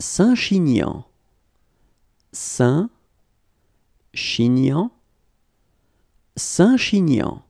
Saint-Chinian. saint Chignan Saint-Chinian.